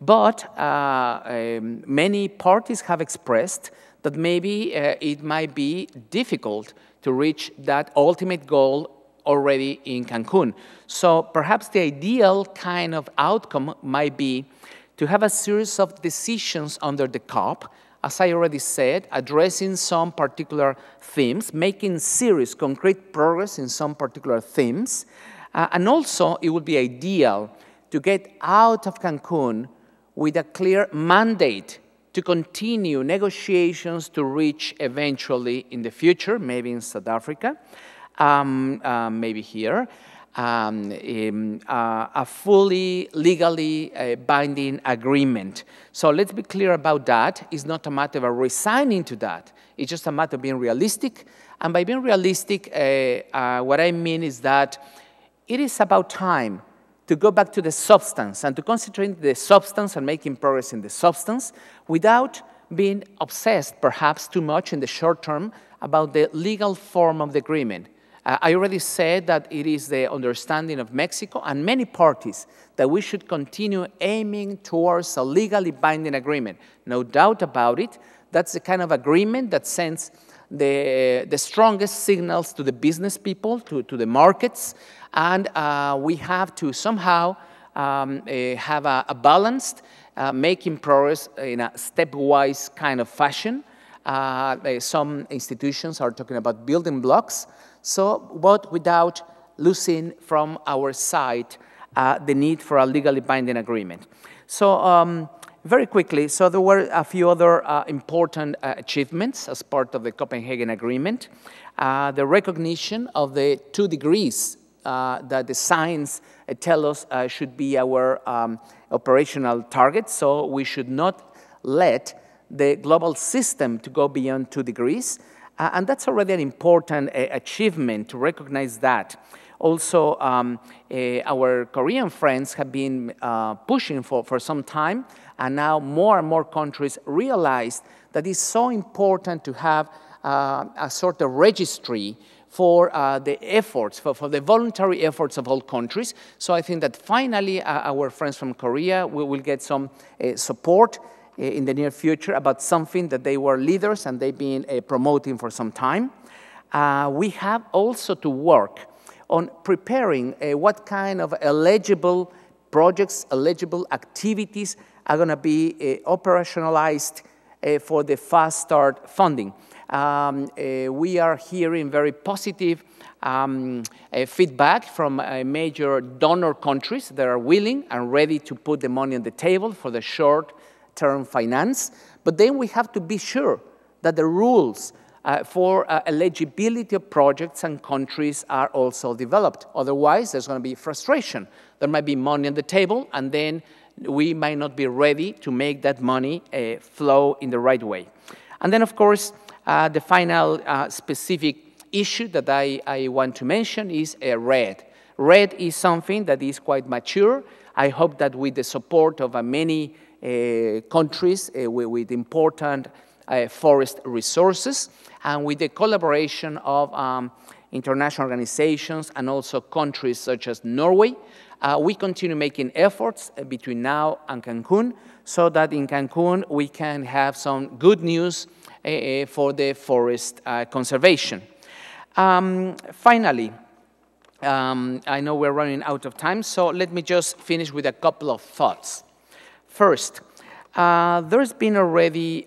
But uh, um, many parties have expressed that maybe uh, it might be difficult to reach that ultimate goal already in Cancun. So perhaps the ideal kind of outcome might be to have a series of decisions under the COP, as I already said, addressing some particular themes, making serious, concrete progress in some particular themes. Uh, and also, it would be ideal to get out of Cancun with a clear mandate to continue negotiations to reach eventually in the future, maybe in South Africa, um, uh, maybe here, um, uh, a fully legally uh, binding agreement. So let's be clear about that. It's not a matter of resigning to that. It's just a matter of being realistic. And by being realistic, uh, uh what I mean is that it is about time to go back to the substance and to concentrate the substance and making progress in the substance without being obsessed perhaps too much in the short term about the legal form of the agreement. Uh, I already said that it is the understanding of Mexico and many parties that we should continue aiming towards a legally binding agreement. No doubt about it, that's the kind of agreement that sends the, the strongest signals to the business people, to, to the markets, and uh, we have to somehow um, uh, have a, a balanced, uh, making progress in a stepwise kind of fashion. Uh, uh, some institutions are talking about building blocks, so but without losing from our side uh, the need for a legally binding agreement. So um, very quickly, so there were a few other uh, important uh, achievements as part of the Copenhagen Agreement. Uh, the recognition of the two degrees uh, that the science uh, tell us uh, should be our um, operational target, so we should not let the global system to go beyond two degrees. and that's already an important achievement to recognize that. Also, um, uh, our Korean friends have been uh, pushing for, for some time, and now more and more countries realize that it's so important to have uh, a sort of registry for uh, the efforts, for, for, the voluntary efforts of all countries. So I think that finally uh, our friends from Korea we will get some uh, support eh, in the near future about something that they were leaders and they've been promoting for some time. Uh, we have also to work on preparing uh, what kind of eligible projects, eligible activities are going to be uh, operationalized uh, for the Fast Start funding. Um, uh, we are hearing very positive um, uh, feedback from uh, major donor countries that are willing and ready to put the money on the table for the short term finance. But then we have to be sure that the rules uh, for uh, eligibility of projects and countries are also developed. Otherwise, there's going to be frustration. There might be money on the table, and then we might not be ready to make that money uh, flow in the right way. And then, of course, uh, the final uh, specific issue that I, I want to mention is uh, RED. RED is something that is quite mature. I hope that with the support of many countries with, with important uh, forest resources, and with the collaboration of um, international organizations and also countries such as Norway, uh, we continue making efforts uh, between now and Cancun so that in Cancun we can have some good news uh, uh, for the forest uh, conservation. Um, finally, um, I know we're running out of time, so let me just finish with a couple of thoughts. First, there's been already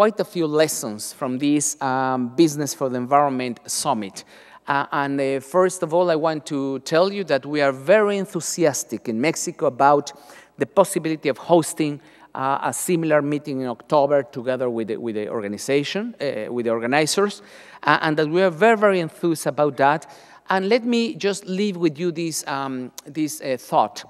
quite a few lessons from this um, Business for the Environment Summit. Uh, and uh, first of all, I want to tell you that we are very enthusiastic in Mexico about the possibility of hosting uh, a similar meeting in October together with the, with the organization, uh, with the organizers, uh, and that we are very, very enthused about that. And let me just leave with you this, um, this uh, thought.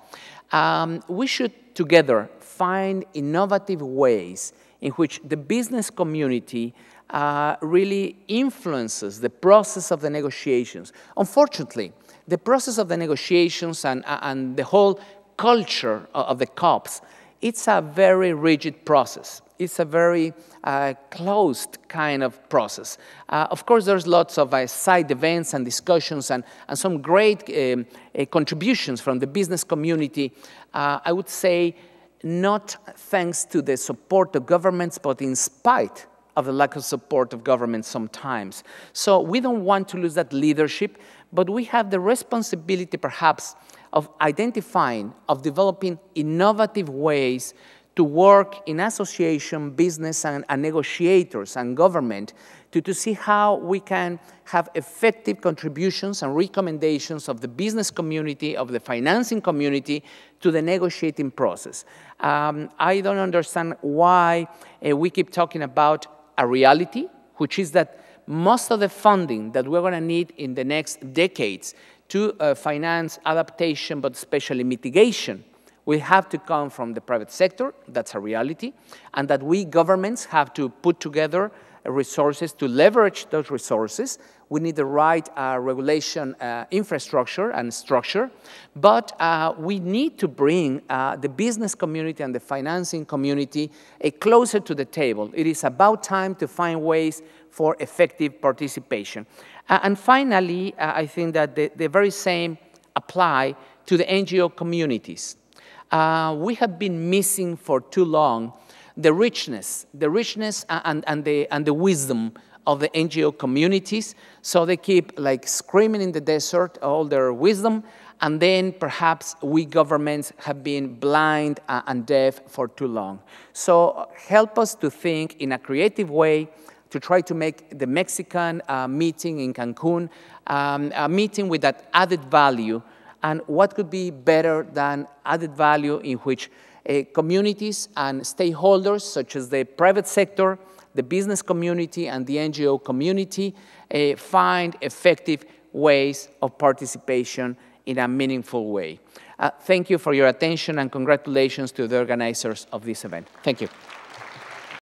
Um, we should together find innovative ways in which the business community uh, really influences the process of the negotiations. Unfortunately, the process of the negotiations and, uh, and the whole culture of the COPs, it's a very rigid process. It's a very uh, closed kind of process. Uh, of course, there's lots of uh, side events and discussions and, and some great um, uh, contributions from the business community. Uh, I would say not thanks to the support of governments, but in spite of the lack of support of governments sometimes. So we don't want to lose that leadership, but we have the responsibility perhaps of identifying, of developing innovative ways to work in association, business, and, and negotiators and government to, to see how we can have effective contributions and recommendations of the business community, of the financing community, to the negotiating process. Um, I don't understand why uh, we keep talking about a reality, which is that most of the funding that we're going to need in the next decades to uh, finance adaptation, but especially mitigation we have to come from the private sector, that's a reality, and that we governments have to put together resources to leverage those resources. We need the right uh, regulation uh, infrastructure and structure, but uh, we need to bring uh, the business community and the financing community uh, closer to the table. It is about time to find ways for effective participation. Uh, and finally, I think that the, the very same apply to the NGO communities uh, we have been missing for too long the richness, the richness and, and, the, and the wisdom of the NGO communities. So they keep like screaming in the desert all their wisdom. And then perhaps we governments have been blind uh, and deaf for too long. So help us to think in a creative way to try to make the Mexican uh, meeting in Cancun um, a meeting with that added value and what could be better than added value in which uh, communities and stakeholders, such as the private sector, the business community, and the NGO community, uh, find effective ways of participation in a meaningful way. Uh, thank you for your attention and congratulations to the organizers of this event. Thank you.